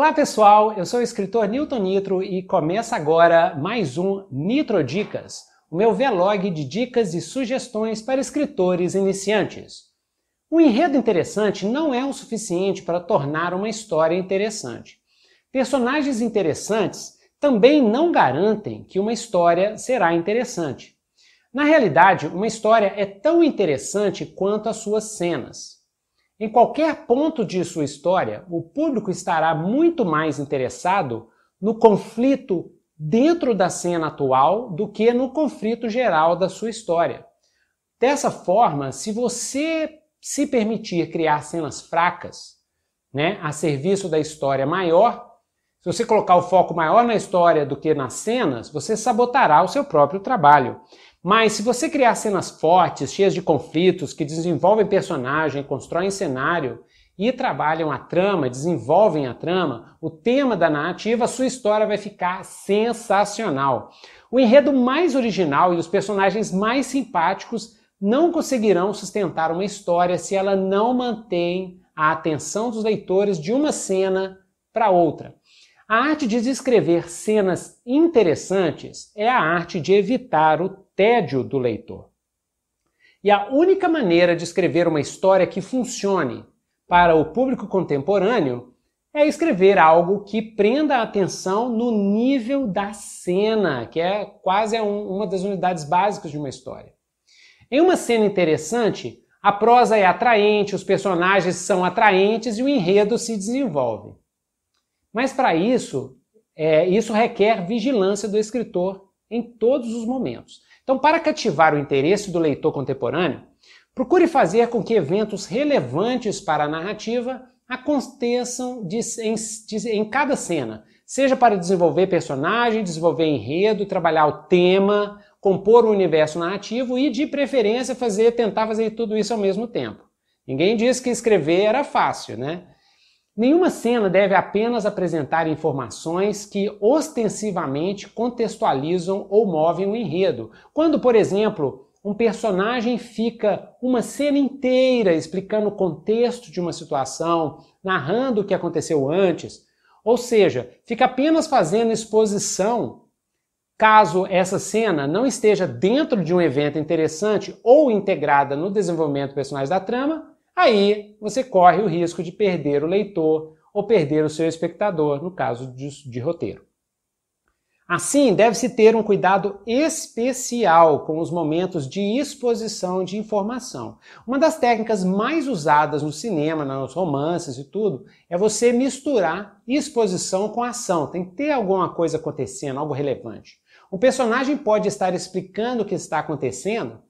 Olá pessoal, eu sou o escritor Newton Nitro e começa agora mais um Nitro Dicas, o meu vlog de dicas e sugestões para escritores iniciantes. Um enredo interessante não é o suficiente para tornar uma história interessante. Personagens interessantes também não garantem que uma história será interessante. Na realidade, uma história é tão interessante quanto as suas cenas. Em qualquer ponto de sua história, o público estará muito mais interessado no conflito dentro da cena atual do que no conflito geral da sua história. Dessa forma, se você se permitir criar cenas fracas, né, a serviço da história maior, se você colocar o foco maior na história do que nas cenas, você sabotará o seu próprio trabalho. Mas se você criar cenas fortes, cheias de conflitos, que desenvolvem personagem, constroem cenário e trabalham a trama, desenvolvem a trama, o tema da narrativa, sua história vai ficar sensacional. O enredo mais original e os personagens mais simpáticos não conseguirão sustentar uma história se ela não mantém a atenção dos leitores de uma cena para outra. A arte de descrever cenas interessantes é a arte de evitar o tédio do leitor. E a única maneira de escrever uma história que funcione para o público contemporâneo é escrever algo que prenda a atenção no nível da cena, que é quase é uma das unidades básicas de uma história. Em uma cena interessante, a prosa é atraente, os personagens são atraentes e o enredo se desenvolve. Mas para isso, é, isso requer vigilância do escritor em todos os momentos. Então, para cativar o interesse do leitor contemporâneo, procure fazer com que eventos relevantes para a narrativa aconteçam de, em, de, em cada cena, seja para desenvolver personagem, desenvolver enredo, trabalhar o tema, compor o universo narrativo e, de preferência, fazer tentar fazer tudo isso ao mesmo tempo. Ninguém disse que escrever era fácil, né? Nenhuma cena deve apenas apresentar informações que ostensivamente contextualizam ou movem o enredo. Quando, por exemplo, um personagem fica uma cena inteira explicando o contexto de uma situação, narrando o que aconteceu antes, ou seja, fica apenas fazendo exposição Caso essa cena não esteja dentro de um evento interessante ou integrada no desenvolvimento pessoal personagem da trama, aí você corre o risco de perder o leitor ou perder o seu espectador, no caso de, de roteiro. Assim, deve-se ter um cuidado especial com os momentos de exposição de informação. Uma das técnicas mais usadas no cinema, nos romances e tudo, é você misturar exposição com ação. Tem que ter alguma coisa acontecendo, algo relevante. O personagem pode estar explicando o que está acontecendo,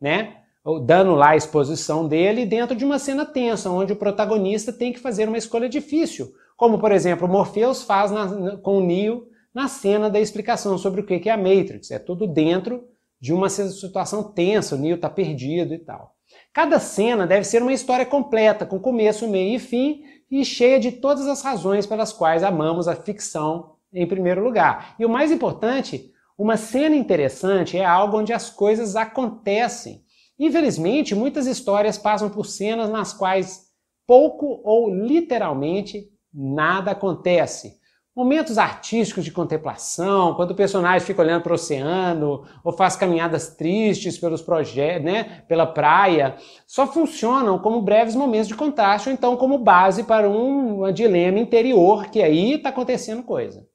né? dando lá a exposição dele dentro de uma cena tensa, onde o protagonista tem que fazer uma escolha difícil, como por exemplo Morpheus faz na, com Neo na cena da explicação sobre o que é a Matrix. É tudo dentro de uma situação tensa, o Neo está perdido e tal. Cada cena deve ser uma história completa, com começo, meio e fim, e cheia de todas as razões pelas quais amamos a ficção em primeiro lugar. E o mais importante, uma cena interessante é algo onde as coisas acontecem Infelizmente, muitas histórias passam por cenas nas quais pouco ou literalmente nada acontece. Momentos artísticos de contemplação, quando o personagem fica olhando para o oceano ou faz caminhadas tristes pelos projetos, né, pela praia, só funcionam como breves momentos de contraste ou então como base para um dilema interior que aí está acontecendo coisa.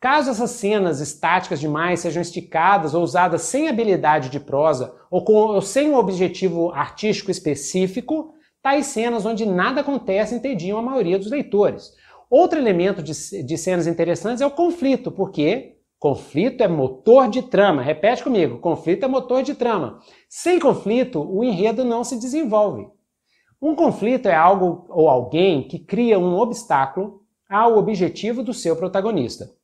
Caso essas cenas estáticas demais sejam esticadas ou usadas sem habilidade de prosa ou, com, ou sem um objetivo artístico específico, tais cenas onde nada acontece entediam a maioria dos leitores. Outro elemento de, de cenas interessantes é o conflito, porque conflito é motor de trama. Repete comigo: conflito é motor de trama. Sem conflito, o enredo não se desenvolve. Um conflito é algo ou alguém que cria um obstáculo ao objetivo do seu protagonista.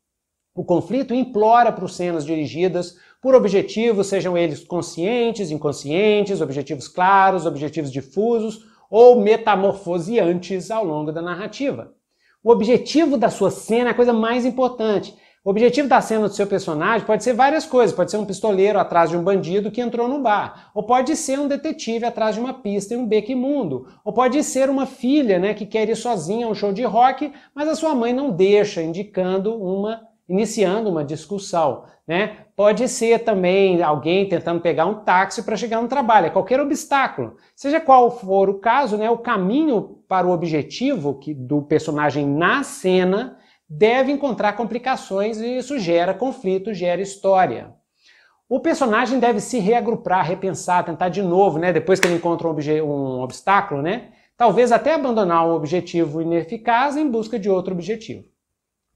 O conflito implora por cenas dirigidas por objetivos, sejam eles conscientes, inconscientes, objetivos claros, objetivos difusos ou metamorfoseantes ao longo da narrativa. O objetivo da sua cena é a coisa mais importante. O objetivo da cena do seu personagem pode ser várias coisas. Pode ser um pistoleiro atrás de um bandido que entrou no bar. Ou pode ser um detetive atrás de uma pista em um beco imundo. Ou pode ser uma filha né, que quer ir sozinha a um show de rock, mas a sua mãe não deixa, indicando uma iniciando uma discussão, né? Pode ser também alguém tentando pegar um táxi para chegar no trabalho, é qualquer obstáculo. Seja qual for o caso, né, o caminho para o objetivo que, do personagem na cena deve encontrar complicações e isso gera conflito, gera história. O personagem deve se reagrupar, repensar, tentar de novo, né, depois que ele encontra um, um obstáculo, né? Talvez até abandonar um objetivo ineficaz em busca de outro objetivo.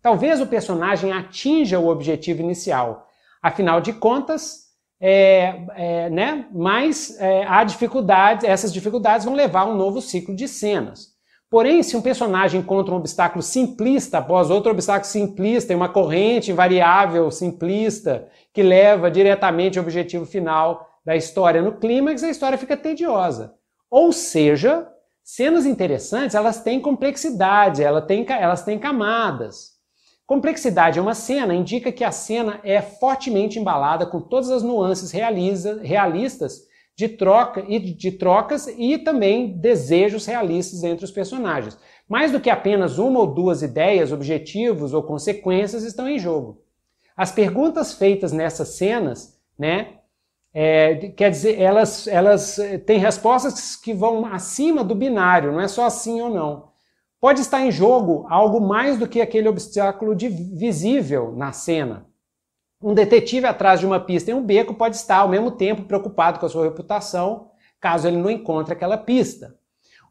Talvez o personagem atinja o objetivo inicial. Afinal de contas, é, é, né? mas é, há dificuldades, essas dificuldades vão levar a um novo ciclo de cenas. Porém, se um personagem encontra um obstáculo simplista após outro obstáculo simplista, em uma corrente invariável simplista que leva diretamente ao objetivo final da história no clímax, a história fica tediosa. Ou seja, cenas interessantes, elas têm complexidade, elas têm, elas têm camadas. Complexidade é uma cena indica que a cena é fortemente embalada com todas as nuances realiza, realistas de troca e de trocas e também desejos realistas entre os personagens. Mais do que apenas uma ou duas ideias, objetivos ou consequências estão em jogo. As perguntas feitas nessas cenas, né, é, quer dizer, elas, elas eh, têm respostas que vão acima do binário, não é só assim ou não. Pode estar em jogo algo mais do que aquele obstáculo visível na cena. Um detetive atrás de uma pista em um beco pode estar ao mesmo tempo preocupado com a sua reputação, caso ele não encontre aquela pista.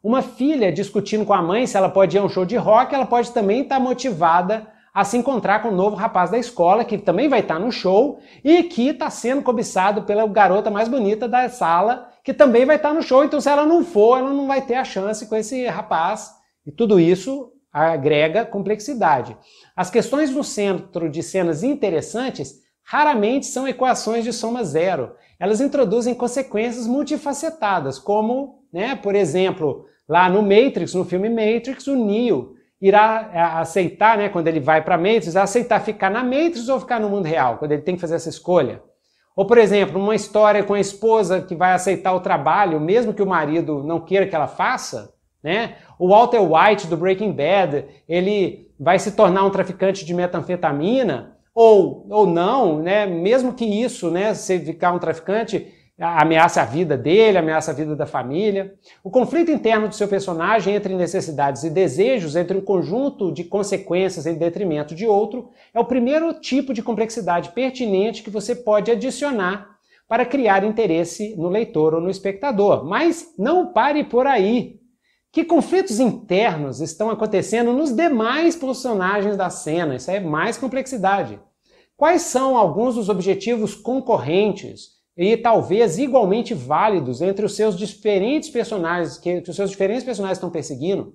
Uma filha discutindo com a mãe se ela pode ir a um show de rock, ela pode também estar motivada a se encontrar com um novo rapaz da escola que também vai estar no show e que está sendo cobiçado pela garota mais bonita da sala, que também vai estar no show. Então, se ela não for, ela não vai ter a chance com esse rapaz e tudo isso agrega complexidade. As questões no centro de cenas interessantes raramente são equações de soma zero. Elas introduzem consequências multifacetadas, como, né, por exemplo, lá no Matrix, no filme Matrix, o Neo irá é, aceitar, né, quando ele vai para Matrix, aceitar ficar na Matrix ou ficar no mundo real, quando ele tem que fazer essa escolha. Ou, por exemplo, uma história com a esposa que vai aceitar o trabalho, mesmo que o marido não queira que ela faça, né? O Walter White do Breaking Bad, ele vai se tornar um traficante de metanfetamina ou, ou não, né? Mesmo que isso, né, se ficar um traficante, ameaça a vida dele, ameaça a vida da família. O conflito interno do seu personagem entre necessidades e desejos, entre um conjunto de consequências em detrimento de outro, é o primeiro tipo de complexidade pertinente que você pode adicionar para criar interesse no leitor ou no espectador. Mas não pare por aí. Que conflitos internos estão acontecendo nos demais personagens da cena? Isso é mais complexidade. Quais são alguns dos objetivos concorrentes e talvez igualmente válidos entre os seus diferentes personagens que, que os seus diferentes personagens estão perseguindo?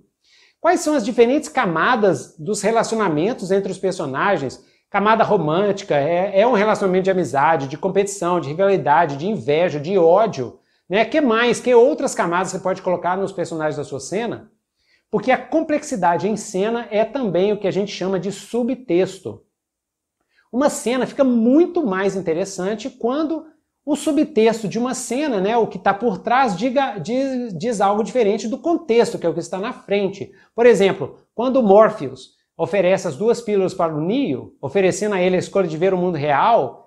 Quais são as diferentes camadas dos relacionamentos entre os personagens? Camada romântica é, é um relacionamento de amizade, de competição, de rivalidade, de inveja, de ódio né? Que mais? Que outras camadas você pode colocar nos personagens da sua cena? Porque a complexidade em cena é também o que a gente chama de subtexto. Uma cena fica muito mais interessante quando o subtexto de uma cena, né, o que está por trás, diga, diz, diz algo diferente do contexto, que é o que está na frente. Por exemplo, quando Morpheus oferece as duas pílulas para o Neo, oferecendo a ele a escolha de ver o mundo real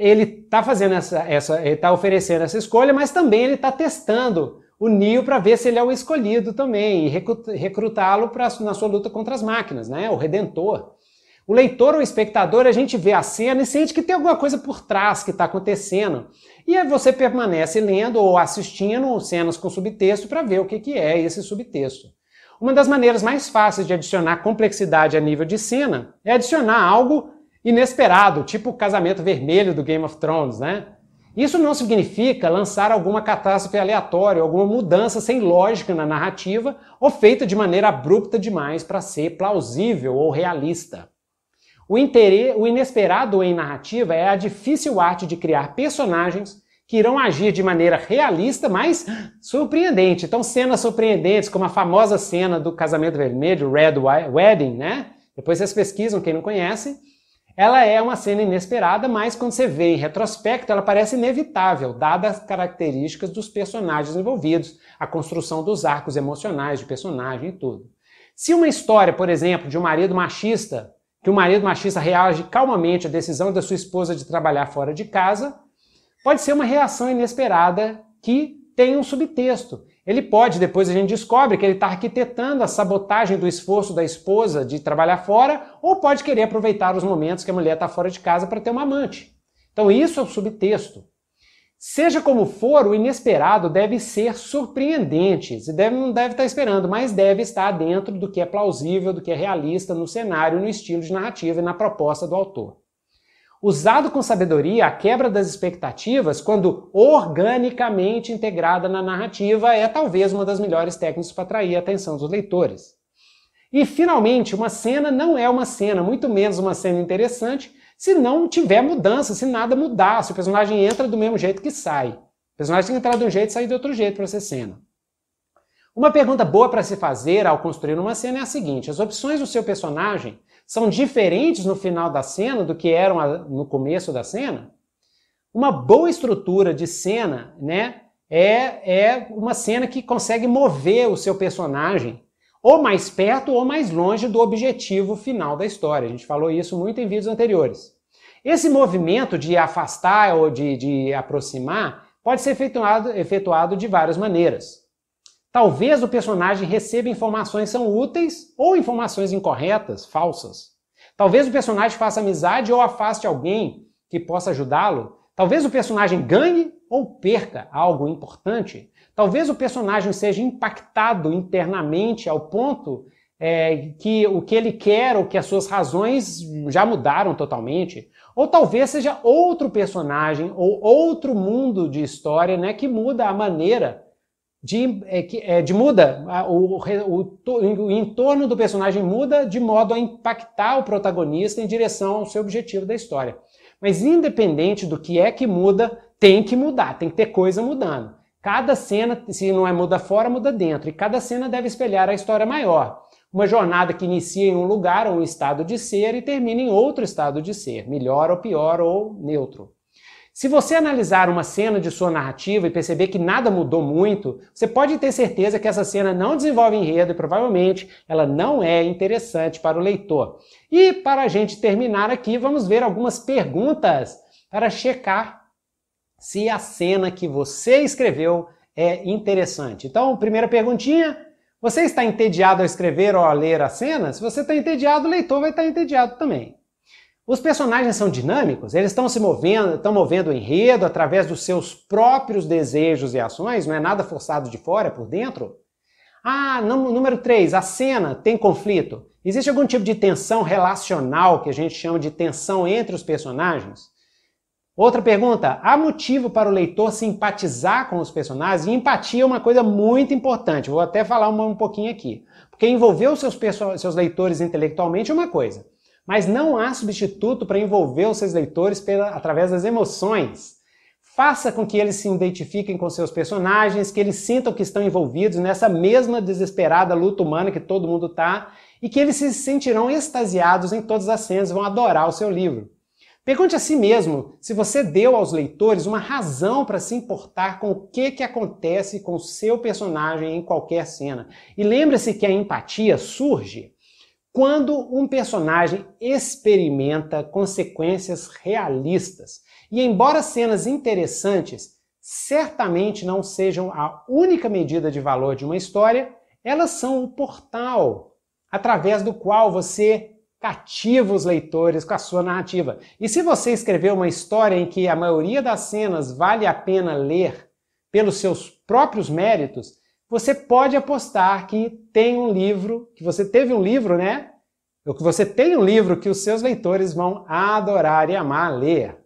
ele está fazendo essa, essa ele está oferecendo essa escolha, mas também ele está testando o Neo para ver se ele é o escolhido também e recrutá-lo na sua luta contra as máquinas, né? O redentor. O leitor o espectador, a gente vê a cena e sente que tem alguma coisa por trás que está acontecendo. E aí você permanece lendo ou assistindo cenas com subtexto para ver o que, que é esse subtexto. Uma das maneiras mais fáceis de adicionar complexidade a nível de cena é adicionar algo inesperado, tipo o casamento vermelho do Game of Thrones, né? Isso não significa lançar alguma catástrofe aleatória, alguma mudança sem lógica na narrativa ou feita de maneira abrupta demais para ser plausível ou realista. O, o inesperado em narrativa é a difícil arte de criar personagens que irão agir de maneira realista, mas surpreendente. Então, cenas surpreendentes, como a famosa cena do casamento vermelho, Red Wedding, né? Depois vocês pesquisam, quem não conhece. Ela é uma cena inesperada, mas quando você vê em retrospecto, ela parece inevitável, dadas as características dos personagens envolvidos, a construção dos arcos emocionais de personagem e tudo. Se uma história, por exemplo, de um marido machista, que o marido machista reage calmamente à decisão da sua esposa de trabalhar fora de casa, pode ser uma reação inesperada que tem um subtexto, ele pode, depois a gente descobre que ele está arquitetando a sabotagem do esforço da esposa de trabalhar fora, ou pode querer aproveitar os momentos que a mulher está fora de casa para ter uma amante. Então, isso é o subtexto. Seja como for, o inesperado deve ser surpreendente. Você deve, não deve estar tá esperando, mas deve estar dentro do que é plausível, do que é realista no cenário, no estilo de narrativa e na proposta do autor usado com sabedoria, a quebra das expectativas, quando organicamente integrada na narrativa, é talvez uma das melhores técnicas para atrair a atenção dos leitores. E, finalmente, uma cena não é uma cena, muito menos uma cena interessante, se não tiver mudança, se nada mudar, se o personagem entra do mesmo jeito que sai. O personagem tem que entrar de um jeito e sair de outro jeito para ser cena. Uma pergunta boa para se fazer ao construir uma cena é a seguinte: as opções do seu personagem são diferentes no final da cena do que eram no começo da cena? Uma boa estrutura de cena, né, é, é uma cena que consegue mover o seu personagem ou mais perto ou mais longe do objetivo final da história. A gente falou isso muito em vídeos anteriores. Esse movimento de afastar ou de, de aproximar pode ser efetuado, efetuado de várias maneiras. Talvez o personagem receba informações são úteis ou informações incorretas, falsas. Talvez o personagem faça amizade ou afaste alguém que possa ajudá-lo. Talvez o personagem ganhe ou perca algo importante. Talvez o personagem seja impactado internamente ao ponto é, que o que ele quer ou que as suas razões já mudaram totalmente. Ou talvez seja outro personagem ou outro mundo de história né, que muda a maneira de, é, é, de muda, o, o, o entorno do personagem muda de modo a impactar o protagonista em direção ao seu objetivo da história. Mas independente do que é que muda, tem que mudar, tem que ter coisa mudando. Cada cena, se não é muda fora, muda dentro, e cada cena deve espelhar a história maior. Uma jornada que inicia em um lugar um estado de ser e termina em outro estado de ser, melhor ou pior ou neutro. Se você analisar uma cena de sua narrativa e perceber que nada mudou muito, você pode ter certeza que essa cena não desenvolve enredo e provavelmente ela não é interessante para o leitor. E para a gente terminar aqui, vamos ver algumas perguntas para checar se a cena que você escreveu é interessante. Então, primeira perguntinha: você está entediado ao escrever ou a ler a cena? Se você está entediado, o leitor vai estar entediado também. Os personagens são dinâmicos, eles estão se movendo, estão movendo o enredo através dos seus próprios desejos e ações, não é nada forçado de fora, por dentro. Ah, número 3, a cena tem conflito. Existe algum tipo de tensão relacional que a gente chama de tensão entre os personagens? Outra pergunta, há motivo para o leitor simpatizar com os personagens? E empatia é uma coisa muito importante, vou até falar um, pouquinho aqui. Porque envolver os seus, seus leitores intelectualmente é uma coisa. Mas não há substituto para envolver os seus leitores pela, através das emoções. Faça com que eles se identifiquem com seus personagens, que eles sintam que estão envolvidos nessa mesma desesperada luta humana que todo mundo está e que eles se sentirão extasiados em todas as cenas, e vão adorar o seu livro. Pergunte a si mesmo se você deu aos leitores uma razão para se importar com o que, que acontece com o seu personagem em qualquer cena. E lembre-se que a empatia surge quando um personagem experimenta consequências realistas. E embora cenas interessantes certamente não sejam a única medida de valor de uma história, elas são o portal através do qual você cativa os leitores com a sua narrativa. E se você escrever uma história em que a maioria das cenas vale a pena ler pelos seus próprios méritos, você pode apostar que tem um livro, que você teve um livro, né? Ou que você tem um livro que os seus leitores vão adorar e amar ler.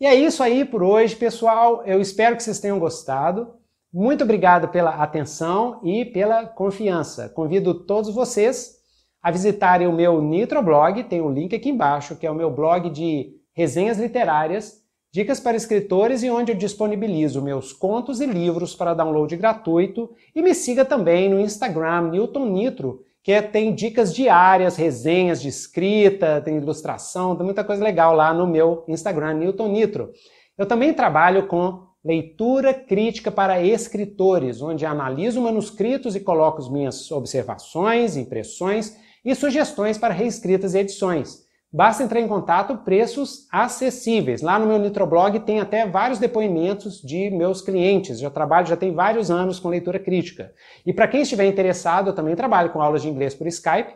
E é isso aí por hoje, pessoal. Eu espero que vocês tenham gostado. Muito obrigado pela atenção e pela confiança. Convido todos vocês a visitarem o meu Nitroblog, tem o um link aqui embaixo, que é o meu blog de resenhas literárias dicas para escritores e onde eu disponibilizo meus contos e livros para download gratuito. E me siga também no Instagram, Newton Nitro, que é, tem dicas diárias, resenhas de escrita, tem ilustração, tem muita coisa legal lá no meu Instagram, Newton Nitro. Eu também trabalho com leitura crítica para escritores, onde analiso manuscritos e coloco minhas observações, impressões e sugestões para reescritas e edições. Basta entrar em contato, preços acessíveis. Lá no meu Nitroblog tem até vários depoimentos de meus clientes. Já trabalho, já tem vários anos com leitura crítica. E para quem estiver interessado, eu também trabalho com aulas de inglês por Skype.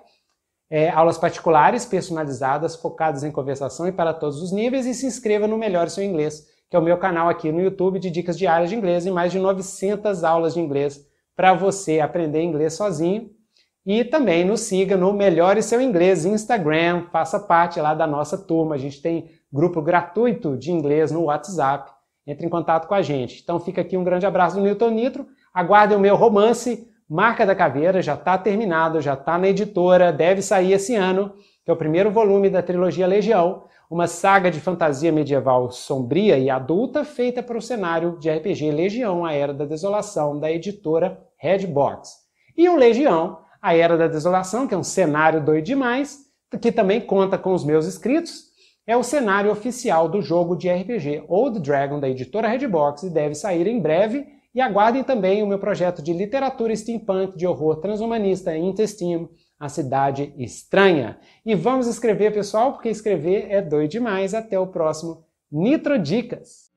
É, aulas particulares, personalizadas, focadas em conversação e para todos os níveis. E se inscreva no Melhor Seu Inglês, que é o meu canal aqui no YouTube de dicas diárias de inglês e mais de 900 aulas de inglês para você aprender inglês sozinho e também nos siga no Melhore Seu Inglês Instagram, faça parte lá da nossa turma. A gente tem grupo gratuito de inglês no WhatsApp. Entre em contato com a gente. Então fica aqui um grande abraço do Newton Nitro. Aguardem o meu romance Marca da Caveira, já está terminado, já está na editora, deve sair esse ano, que é o primeiro volume da trilogia Legião, uma saga de fantasia medieval sombria e adulta feita para o cenário de RPG Legião, a Era da Desolação, da editora Redbox. E o Legião a Era da Desolação, que é um cenário doido demais, que também conta com os meus escritos, é o cenário oficial do jogo de RPG Old Dragon da editora Redbox e deve sair em breve. E aguardem também o meu projeto de literatura steampunk de horror transhumanista Intestino, A Cidade Estranha. E vamos escrever, pessoal, porque escrever é doido demais. Até o próximo Nitro Dicas.